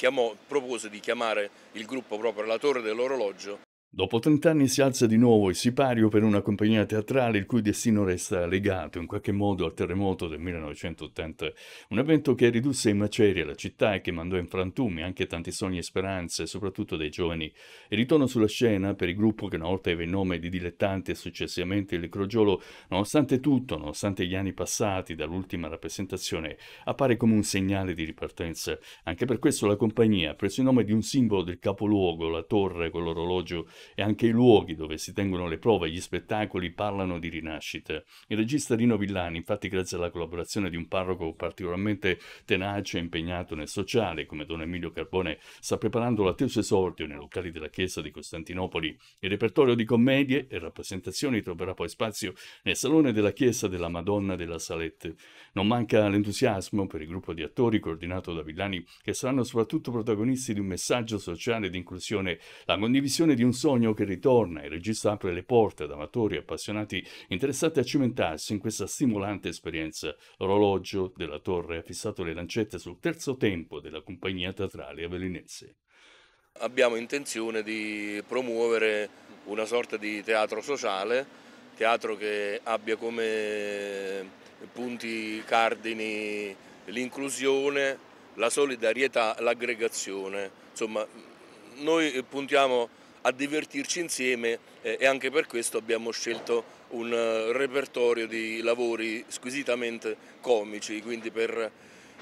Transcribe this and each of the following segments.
chiamò, propose di chiamare il gruppo proprio la Torre dell'Orologio Dopo trent'anni si alza di nuovo il sipario per una compagnia teatrale il cui destino resta legato in qualche modo al terremoto del 1980, un evento che ridusse in macerie la città e che mandò in frantumi anche tanti sogni e speranze, soprattutto dei giovani. Il ritorno sulla scena per il gruppo che una volta aveva il nome di Dilettante e successivamente il Crogiolo, nonostante tutto, nonostante gli anni passati dall'ultima rappresentazione, appare come un segnale di ripartenza. Anche per questo la compagnia ha preso il nome di un simbolo del capoluogo, la torre con l'orologio e anche i luoghi dove si tengono le prove e gli spettacoli parlano di rinascita. Il regista Rino Villani, infatti, grazie alla collaborazione di un parroco particolarmente tenace e impegnato nel sociale, come Don Emilio Carbone, sta preparando l'atteso esordio nei locali della Chiesa di Costantinopoli. Il repertorio di commedie e rappresentazioni troverà poi spazio nel Salone della Chiesa della Madonna della Salette. Non manca l'entusiasmo per il gruppo di attori coordinato da Villani, che saranno soprattutto protagonisti di un messaggio sociale di inclusione, la condivisione di un sogno sogno che ritorna, il regista apre le porte ad amatori appassionati interessati a cimentarsi in questa stimolante esperienza. L'orologio della torre ha fissato le lancette sul terzo tempo della compagnia teatrale avellinese. Abbiamo intenzione di promuovere una sorta di teatro sociale, teatro che abbia come punti cardini l'inclusione, la solidarietà, l'aggregazione. Insomma, noi puntiamo a divertirci insieme eh, e anche per questo abbiamo scelto un eh, repertorio di lavori squisitamente comici, quindi per,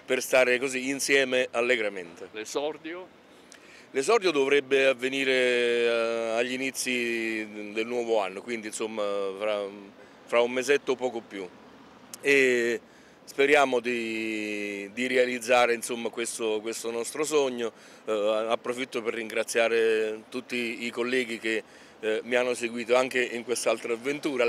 per stare così insieme allegramente. L'esordio? L'esordio dovrebbe avvenire eh, agli inizi del nuovo anno, quindi insomma fra, fra un mesetto o poco più. E speriamo di, di realizzare insomma, questo, questo, nostro sogno. Eh, approfitto per ringraziare tutti i colleghi che eh, mi hanno seguito anche in quest'altra avventura.